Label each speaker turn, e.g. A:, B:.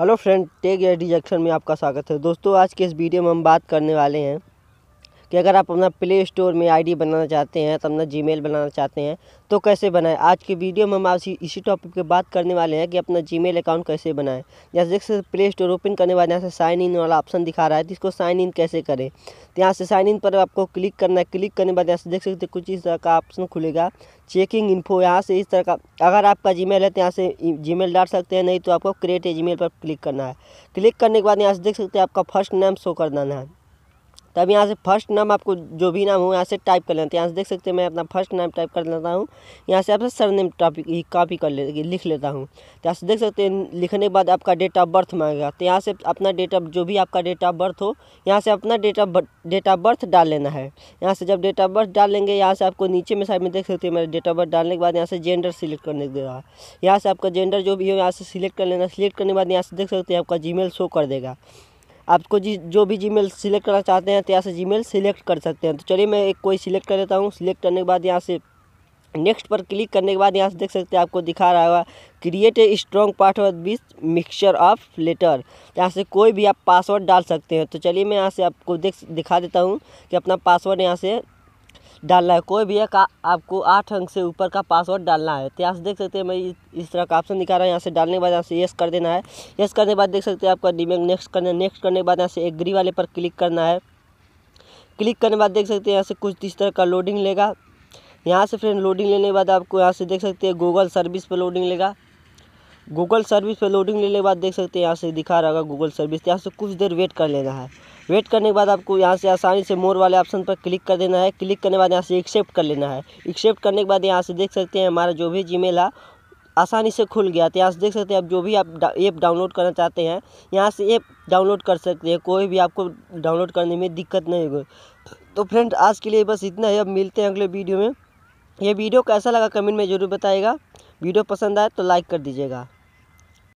A: hello friend tech air डिजेक्शन में आपका स्वागत है दोस्तों आज के इस वीडियो में हम बात करने वाले हैं कि अगर आप अपना प्ले स्टोर में आईडी बनाना चाहते हैं तो अपना जीमेल बनाना चाहते हैं तो कैसे बनाएं आज की वीडियो में हम आपसे इसी टॉपिक पे बात करने वाले हैं कि अपना जीमेल अकाउंट कैसे बनाएं जैसे देख सकते प्ले स्टोर ओपन करने वाले यहाँ से साइन इन वाला ऑप्शन दिखा रहा है तो इसको साइन इन कैसे करें तो यहाँ से साइन इन पर आपको क्लिक करना है क्लिक करने के बाद यहाँ से देख सकते कुछ इस तरह का ऑप्शन खुलेगा चेकिंग इन्फो यहाँ से इस तरह का अगर आपका मेल है तो यहाँ से मेल डाल सकते हैं नहीं तो आपको क्रिएट ए मेल पर क्लिक करना है क्लिक करने के बाद यहाँ से देख सकते हैं आपका फर्स्ट नेम शो कर देना है तो अब यहाँ से फर्स्ट नाम आपको जो भी नाम हो यहाँ से टाइप कर लेते हैं यहाँ से देख सकते हैं मैं अपना फर्स्ट नाम टाइप कर लेता हूँ यहाँ से आपसे सर नेम टॉपिक कॉपी कर ले लिख लेता हूँ तो यहाँ से देख सकते हैं लिखने के बाद आपका डेट ऑफ बर्थ मांगेगा तो यहाँ से अपना डेट ऑफ जो भी आपका डेट ऑफ बर्थ हो यहाँ से अपना date of date of birth डाल लेना है यहाँ से जब डेट ऑफ बर्थ डाल लेंगे यहाँ से आपको नीचे में साइड में देख सकते हैं मेरा डेट ऑफ बर्थ डालने के बाद यहाँ से जेंडर सिलेक्ट करने देगा यहाँ से आपका जेंडर जो भी हो यहाँ से सिलेक्ट कर लेना सिलेक्ट करने के बाद यहाँ से देख सकते हैं आपका जी शो कर देगा आपको जी जो भी जीमेल सिलेक्ट करना चाहते हैं तो यहाँ से जीमेल सिलेक्ट कर सकते हैं तो चलिए मैं एक कोई सिलेक्ट कर लेता हूँ सिलेक्ट करने के बाद यहाँ से नेक्स्ट पर क्लिक करने के बाद यहाँ से देख सकते हैं आपको दिखा रहा होगा create a strong password with mixture of letter यहाँ से कोई भी आप पासवर्ड डाल सकते हैं तो चलिए मैं यहाँ से आपको देख दिखा देता हूँ कि अपना पासवर्ड यहाँ से डालना है कोई भी एक आपको आठ अंक से ऊपर का पासवर्ड डालना है तो यहाँ से देख सकते हैं मैं इस तरह का ऑप्शन दिखा रहा है यहाँ से डालने के बाद यहाँ से यस कर देना है यस करने के बाद देख सकते हैं आपका डिमेंग नेक्स्ट करना है नेक्स्ट करने के बाद यहाँ से एग्री वाले पर क्लिक करना है क्लिक करने के बाद देख सकते हैं यहाँ से कुछ इस तरह का लोडिंग लेगा यहाँ से फ्रेंड लोडिंग लेने के बाद आपको यहाँ से देख सकते हैं गूगल सर्विस पर लोडिंग लेगा गूगल सर्विस पे लोडिंग लेने के बाद देख सकते हैं यहाँ से दिखा रहा होगा गूगल सर्विस यहाँ से कुछ देर वेट कर लेना है वेट करने के बाद आपको यहाँ से आसानी से मोर वाले ऑप्शन पर क्लिक कर देना है क्लिक करने के बाद यहाँ से एक्सेप्ट कर लेना है एक्सेप्ट करने के बाद यहाँ से देख सकते हैं हमारा जो भी जी है आसानी से खुल गया तो यहाँ से देख सकते हैं आप जो भी आप ऐप डाउनलोड करना चाहते हैं यहाँ से ऐप डाउनलोड कर सकते हैं कोई भी आपको डाउनलोड करने में दिक्कत नहीं होगी तो फ्रेंड आज के लिए बस इतना ही अब मिलते हैं अगले वीडियो में ये वीडियो कैसा लगा कमेंट में ज़रूर बताएगा वीडियो पसंद आए तो लाइक कर दीजिएगा